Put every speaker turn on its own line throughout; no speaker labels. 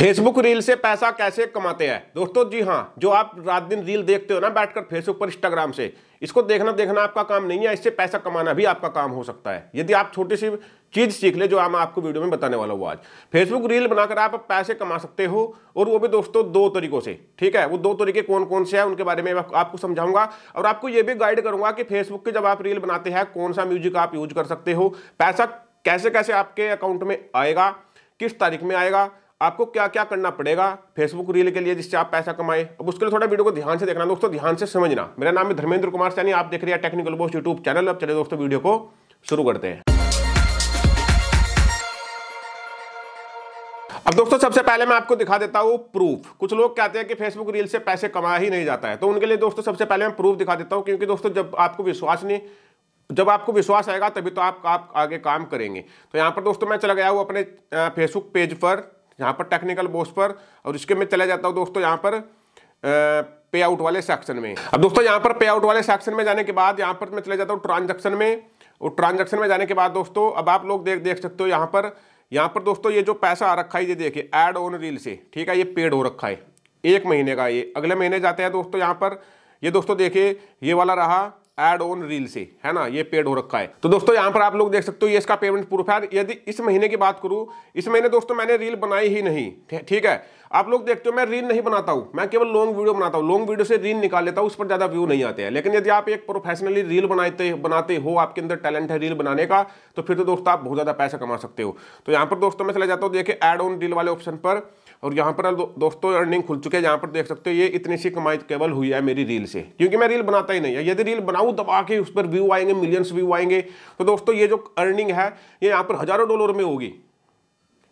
Facebook reel से पैसा कैसे कमाते हैं दोस्तों जी हाँ जो आप रात दिन रील देखते हो ना बैठकर फेसबुक पर इंस्टाग्राम से इसको देखना देखना आपका काम नहीं है इससे पैसा कमाना भी आपका काम हो सकता है यदि आप छोटी सी चीज़ सीख ले जो हम आपको वीडियो में बताने वाला हूँ आज फेसबुक रील बनाकर आप पैसे कमा सकते हो और वो भी दोस्तों दो तरीकों से ठीक है वो दो तरीके कौन कौन से हैं उनके बारे में आपको समझाऊंगा और आपको ये भी गाइड करूंगा कि फेसबुक के जब आप रील बनाते हैं कौन सा म्यूजिक आप यूज कर सकते हो पैसा कैसे कैसे आपके अकाउंट में आएगा किस तारीख में आएगा आपको क्या क्या करना पड़ेगा फेसबुक रील के लिए जिससे आप पैसा कमाएं अब उसके लिए थोड़ा वीडियो को ध्यान से देखना दोस्तों ध्यान से समझना मेरा नाम है धर्मेंद्र कुमार सैनी आप देख रहे हैं टेक्निकल बोस्ट यूट्यूब चैनल अब चले दोस्तों वीडियो को शुरू करते हैं अब दोस्तों सबसे पहले मैं आपको दिखा देता हूँ प्रूफ कुछ लोग कहते हैं कि फेसबुक रील से पैसे कमाया ही नहीं जाता है तो उनके लिए दोस्तों सबसे पहले मैं प्रूफ दिखा देता हूँ क्योंकि दोस्तों जब आपको विश्वास नहीं जब आपको विश्वास आएगा तभी तो आप, आप आगे काम करेंगे तो यहाँ पर दोस्तों मैं चला गया हूँ अपने फेसबुक पेज पर यहाँ पर टेक्निकल बोस पर और इसके मैं चला जाता हूँ दोस्तों यहाँ पर पे आउट वाले सेक्शन में अब दोस्तों यहाँ पर पे आउट वाले सेक्शन में जाने के बाद यहाँ पर मैं चले जाता हूँ ट्रांजेक्शन में और ट्रांजेक्शन में जाने के बाद दोस्तों अब आप लोग देख देख सकते हो यहाँ पर यहाँ पर दोस्तों ये जो पैसा आ रखा है ये देखिए एड ऑन रील से ठीक है ये पेड हो रखा है एक महीने का ये अगले महीने जाते हैं दोस्तों यहाँ पर ये दोस्तों देखिए ये वाला रहा एड ऑन रील से है ना ये पेड हो रखा है तो दोस्तों यहाँ पर आप लोग देख सकते हो ये इसका पेमेंट प्रूफ है यदि इस महीने की बात करूँ इस महीने दोस्तों मैंने रील बनाई ही नहीं ठीक है आप लोग देखते हो मैं रील नहीं बनाता हूँ मैं केवल लॉन्ग वीडियो बनाता हूँ लॉन्ग वीडियो से रील निकाल लेता हूँ उस पर ज़्यादा व्यू नहीं आते हैं लेकिन यदि आप एक प्रोफेशनली रील बनाते बनाते हो आपके अंदर टैलेंट है रील बनाने का तो फिर तो दोस्तों आप बहुत ज़्यादा पैसा कमा सकते हो तो यहाँ पर दोस्तों मैं चला जाता हूँ देखिए एड ऑन रील वाले ऑप्शन पर और यहाँ पर दोस्तों अर्निंग खुल चुके हैं यहाँ पर देख सकते हो ये इतनी सी कमाई केवल हुई है मेरी रील से क्योंकि मैं रील बनाता ही नहीं है यदि रील बनाऊँ दबा के उस पर व्यू आएंगे मिलियंस व्यू आएंगे तो दोस्तों ये जो अर्निंग है ये यहाँ पर हज़ारों डॉलर में होगी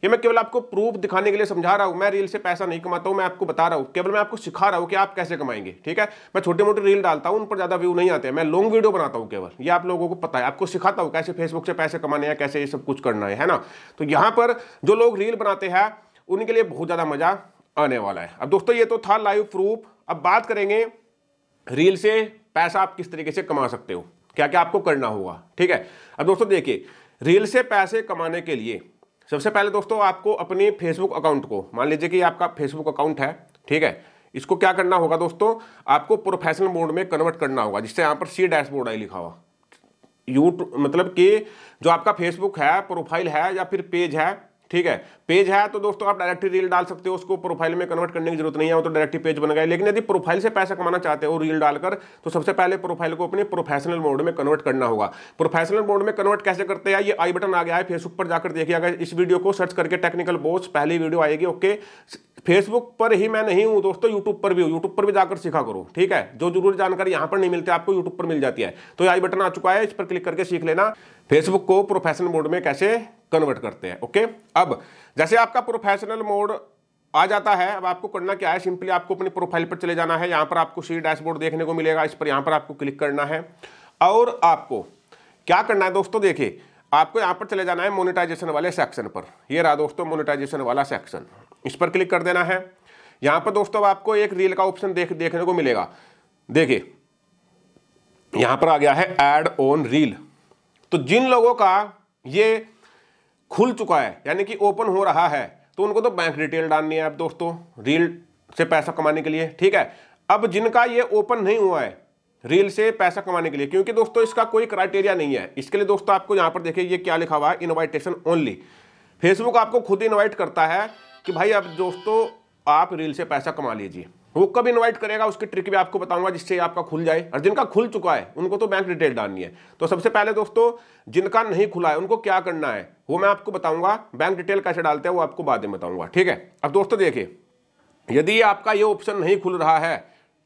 ये मैं केवल आपको प्रूफ दिखाने के लिए समझा रहा हूँ मैं रील से पैसा नहीं कमाता हूँ मैं आपको बता रहा हूँ केवल मैं आपको सिखा रहा हूँ कि आप कैसे कमाएंगे ठीक है मैं छोटे मोटे रील डालता हूँ उन पर ज़्यादा व्यू नहीं आते हैं मैं लॉन्ग वीडियो बनाता हूँ केवल ये आप लोगों को पता है आपको सिखाता हूँ कैसे फेसबुक से पैसे कमाने हैं कैसे ये सब कुछ करना है, है ना तो यहाँ पर जो लोग रील बनाते हैं उनके लिए बहुत ज़्यादा मज़ा आने वाला है अब दोस्तों ये तो था लाइव प्रूफ अब बात करेंगे रील से पैसा आप किस तरीके से कमा सकते हो क्या क्या आपको करना होगा ठीक है अब दोस्तों देखिए रील से पैसे कमाने के लिए सबसे पहले दोस्तों आपको अपने फेसबुक अकाउंट को मान लीजिए कि आपका फेसबुक अकाउंट है ठीक है इसको क्या करना होगा दोस्तों आपको प्रोफेशनल मोड में कन्वर्ट करना होगा जिससे यहाँ पर सी डैशबोर्ड आई लिखा हुआ यूट्यूब मतलब कि जो आपका फेसबुक है प्रोफाइल है या फिर पेज है ठीक है पेज है तो दोस्तों आप डायरेक्टली रील डाल सकते हो उसको प्रोफाइल में कन्वर्ट करने की जरूरत नहीं है वो तो डायरेक्टली पेज बन गए लेकिन यदि प्रोफाइल से पैसा कमाना चाहते हो रील डालकर तो सबसे पहले प्रोफाइल को अपने प्रोफेशनल मोड में कन्वर्ट करना होगा प्रोफेशनल मोड में कन्वर्ट कैसे करते हैं ये आई बटन आ गया है फेसबुक पर जाकर देखिए अगर इस वीडियो को सर्च करके टेक्निकल बोस पहली वीडियो आएगी ओके फेसबुक पर ही मैं नहीं हूँ दोस्तों यूट्यूब पर भी हूँ यूट्यूब पर भी जाकर सीखा करो ठीक है जो जरूरी जानकारी यहाँ पर नहीं मिलती आपको यूट्यूब पर मिल जाती है तो आई बटन आ चुका है इस पर क्लिक करके सीख लेना फेसबुक को प्रोफेशनल मोड में कैसे कन्वर्ट करते हैं ओके अब जैसे आपका प्रोफेशनल मोड आ जाता है अब आपको करना क्या है सिंपली आपको अपनी प्रोफाइल पर चले जाना है यहाँ पर आपको सी डैशबोर्ड देखने को मिलेगा इस पर यहाँ पर आपको क्लिक करना है और आपको क्या करना है दोस्तों देखिए आपको यहाँ पर चले जाना है मोनिटाइजेशन वाले सेक्शन पर ये रहा दोस्तों मोनिटाइजेशन वाला सेक्शन इस पर क्लिक कर देना है यहाँ पर दोस्तों आपको एक रील का ऑप्शन देख देखने को मिलेगा देखिए यहाँ पर आ गया है एड ऑन रील तो जिन लोगों का ये खुल चुका है यानी कि ओपन हो रहा है तो उनको तो बैंक डिटेल डालनी है आप दोस्तों रील से पैसा कमाने के लिए ठीक है अब जिनका ये ओपन नहीं हुआ है रील से पैसा कमाने के लिए क्योंकि दोस्तों इसका कोई क्राइटेरिया नहीं है इसके लिए दोस्तों आपको यहाँ पर देखिए ये क्या लिखा हुआ है इन्वाइटेशन ओनली फेसबुक आपको खुद इन्वाइट करता है कि भाई अब दोस्तों आप रील से पैसा कमा लीजिए वो कब इनवाइट करेगा उसकी ट्रिक भी आपको बताऊंगा जिससे आपका खुल जाए और जिनका खुल चुका है उनको तो बैंक डिटेल डालनी है तो सबसे पहले दोस्तों जिनका नहीं खुला है उनको क्या करना है वो मैं आपको बताऊंगा बैंक डिटेल कैसे डालते हैं वो आपको बाद में बताऊंगा ठीक है अब दोस्तों देखिए यदि आपका ये ऑप्शन नहीं खुल रहा है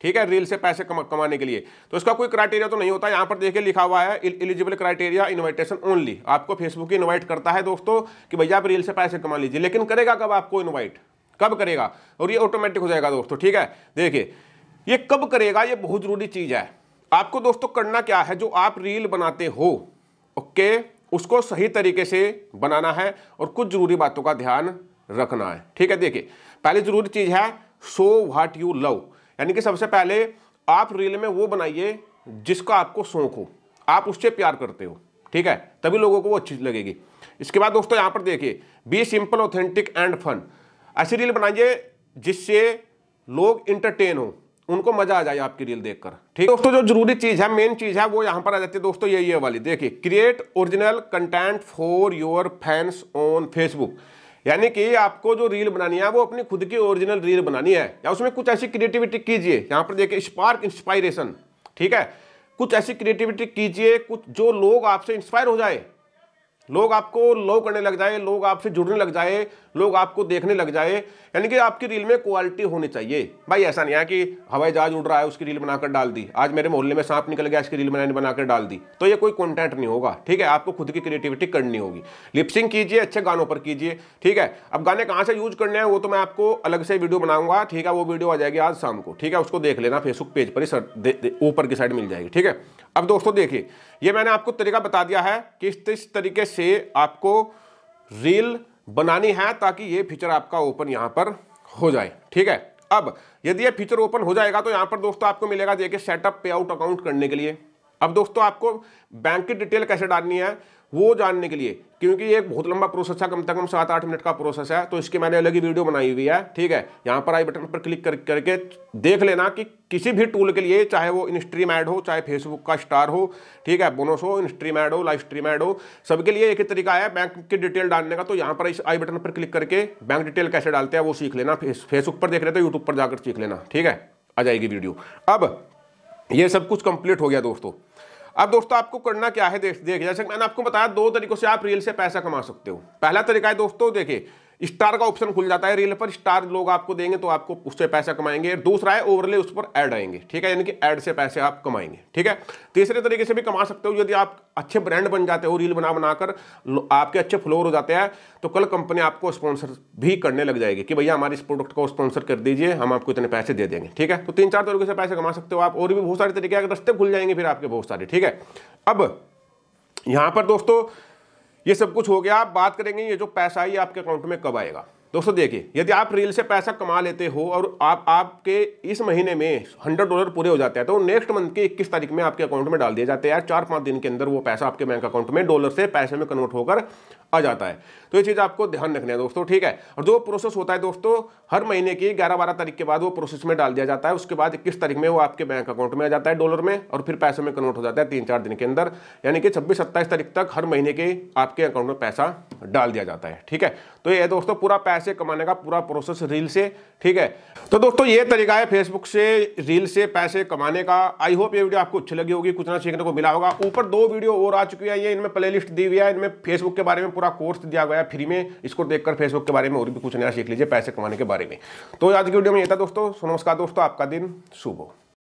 ठीक है रील से पैसे कमा, कमाने के लिए तो इसका कोई क्राइटेरिया तो नहीं होता यहाँ पर देखिए लिखा हुआ है एलिजिबल क्राइटेरिया इनविटेशन ओनली आपको फेसबुक इन्वाइट करता है दोस्तों कि भैया आप रील से पैसे कमा लीजिए लेकिन करेगा कब आपको इन्वाइट कब करेगा और ये ऑटोमेटिक हो जाएगा दोस्तों ठीक है देखिए ये कब करेगा ये बहुत ज़रूरी चीज़ है आपको दोस्तों करना क्या है जो आप रील बनाते हो ओके उसको सही तरीके से बनाना है और कुछ ज़रूरी बातों का ध्यान रखना है ठीक है देखिए पहली ज़रूरी चीज़ है सो व्हाट यू लव यानी कि सबसे पहले आप रील में वो बनाइए जिसका आपको शौक हो आप उससे प्यार करते हो ठीक है तभी लोगों को वो अच्छी लगेगी इसके बाद दोस्तों यहां पर देखिए be simple authentic and fun ऐसी रील बनाइए जिससे लोग इंटरटेन हो उनको मजा आ जाए आपकी रील देखकर ठीक है दोस्तों जो जरूरी चीज है मेन चीज है वो यहां पर आ जाती है दोस्तों यही है वाली देखिए create original content for your fans on Facebook यानी कि आपको जो रील बनानी है वो अपनी खुद की ओरिजिनल रील बनानी है या उसमें कुछ ऐसी क्रिएटिविटी कीजिए यहाँ पर देखिए स्पार्क इंस्पायरेशन ठीक है कुछ ऐसी क्रिएटिविटी कीजिए कुछ जो लोग आपसे इंस्पायर हो जाए लोग आपको लव करने लग जाए लोग आपसे जुड़ने लग जाए लोग आपको देखने लग जाए यानी कि आपकी रील में क्वालिटी होनी चाहिए भाई ऐसा नहीं है कि हवाई जहाज उड़ रहा है उसकी रील बनाकर डाल दी आज मेरे मोहल्ले में सांप निकल गया इसकी रील बनाने बनाकर डाल दी तो ये कोई कॉन्टेंट नहीं होगा ठीक है आपको खुद की क्रिएटिविटी करनी होगी लिपसिंग कीजिए अच्छे गानों पर कीजिए ठीक है अब गाने कहाँ से यूज करने हैं वो तो मैं आपको अलग से वीडियो बनाऊंगा ठीक है वो वीडियो आ जाएगी आज शाम को ठीक है उसको देख लेना फेसबुक पेज पर ही ऊपर की साइड मिल जाएगी ठीक है अब दोस्तों देखिए ये मैंने आपको तरीका बता दिया है कि इस तरीके से से आपको रील बनानी है ताकि ये फीचर आपका ओपन यहाँ पर हो जाए ठीक है अब यदि ये फीचर ओपन हो जाएगा तो यहाँ पर दोस्तों आपको मिलेगा देखिए सेटअप पे आउट अकाउंट करने के लिए अब दोस्तों आपको बैंक की डिटेल कैसे डालनी है वो जानने के लिए क्योंकि ये एक बहुत लंबा प्रोसेस है कम से कम सात आठ मिनट का प्रोसेस है तो इसकी मैंने अलग ही वीडियो बनाई हुई है ठीक है यहाँ पर आई बटन पर क्लिक कर करके देख लेना कि किसी भी टूल के लिए चाहे वो इंस्ट्रीम ऐड हो चाहे फेसबुक का स्टार हो ठीक है बोनस हो इंस्ट्रीम ऐड हो लाइव स्ट्रीम ऐड हो सबके लिए एक ही तरीका है बैंक की डिटेल डालने का तो यहाँ पर इस आई बटन पर क्लिक करके बैंक डिटेल कैसे डालते हैं वो सीख लेना फेसबुक पर देख रहे थे यूट्यूब पर जाकर सीख लेना ठीक है आ जाएगी वीडियो अब ये सब कुछ कंप्लीट हो गया दोस्तों अब दोस्तों आपको करना क्या है देख देखिए जैसे मैंने आपको बताया दो तरीकों से आप रियल से पैसा कमा सकते हो पहला तरीका है दोस्तों देखिए स्टार का ऑप्शन खुल जाता है रील पर स्टार लोग आपको देंगे तो आपको उससे पैसा कमाएंगे दूसरा है ओवरले उस पर ऐड आएंगे ठीक है यानी कि ऐड से पैसे आप कमाएंगे ठीक है तीसरे तरीके से भी कमा सकते हो यदि आप अच्छे ब्रांड बन जाते हो रील बना बनाकर आपके अच्छे फ्लोर हो जाते हैं तो कल कंपनी आपको स्पॉन्सर भी करने लग जाएगी कि भैया हमारे इस प्रोडक्ट को स्पॉन्सर कर दीजिए हम आपको इतने पैसे दे देंगे ठीक है तो तीन चार तरीके से पैसे कमा सकते हो आप और भी बहुत सारे तरीके रस्ते खुल जाएंगे फिर आपके बहुत सारे ठीक है अब यहाँ पर दोस्तों ये सब कुछ हो गया आप बात करेंगे ये जो पैसा ही आपके अकाउंट में कब आएगा दोस्तों देखिए यदि आप रील से पैसा कमा लेते हो और आप आपके इस महीने में हंड्रेड डॉलर पूरे हो जाते हैं तो नेक्स्ट मंथ की इक्कीस तारीख में आपके अकाउंट में डाल दिया जाते हैं चार पाँच दिन के अंदर वो पैसा आपके बैंक अकाउंट में डॉलर से पैसे में कन्वर्ट होकर आ जाता है तो ये चीज़ आपको ध्यान रखना है दोस्तों ठीक है और जो प्रोसेस होता है दोस्तों हर महीने की ग्यारह बारह तारीख के बाद वो प्रोसेस में डाल दिया जाता है उसके बाद इक्कीस तारीख में वो आपके बैंक अकाउंट में आ जाता है डॉलर में और फिर पैसे में कन्वर्ट हो जाता है तीन चार दिन के अंदर यानी कि छब्बीस सत्ताईस तारीख तक हर महीने के आपके अकाउंट में पैसा डाल दिया जाता है ठीक है तो ये दोस्तों पूरा पैसा पैसे कमाने का पूरा प्रोसेस रील से ठीक है तो दोस्तों ये तरीका है फेसबुक से रील से पैसे कमाने का आई होप ये वीडियो आपको अच्छी लगी होगी कुछ ना सीखने को मिला होगा ऊपर दो वीडियो और आ चुकी है ये इनमें प्लेलिस्ट दी हुई है इनमें फेसबुक के बारे में पूरा कोर्स दिया गया है फ्री में इसको देखकर फेसबुक के बारे में और भी कुछ नया सीख लीजिए पैसे कमाने के बारे में तो आज की वीडियो में ये था दोस्तों नमस्कार दोस्तों आपका दिन शुभ हो